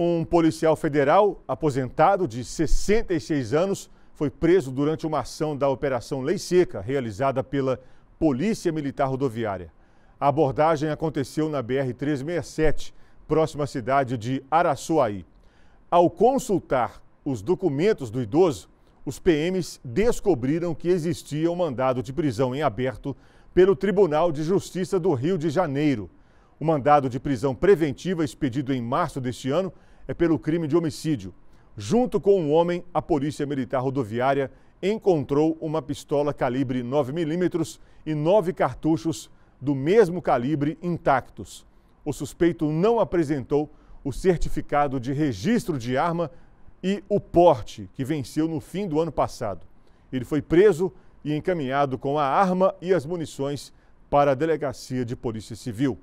Um policial federal aposentado de 66 anos foi preso durante uma ação da Operação Lei Seca, realizada pela Polícia Militar Rodoviária. A abordagem aconteceu na BR-367, próxima à cidade de Araçuaí. Ao consultar os documentos do idoso, os PMs descobriram que existia um mandado de prisão em aberto pelo Tribunal de Justiça do Rio de Janeiro. O mandado de prisão preventiva expedido em março deste ano é pelo crime de homicídio. Junto com um homem, a Polícia Militar Rodoviária encontrou uma pistola calibre 9mm e nove cartuchos do mesmo calibre intactos. O suspeito não apresentou o certificado de registro de arma e o porte, que venceu no fim do ano passado. Ele foi preso e encaminhado com a arma e as munições para a Delegacia de Polícia Civil.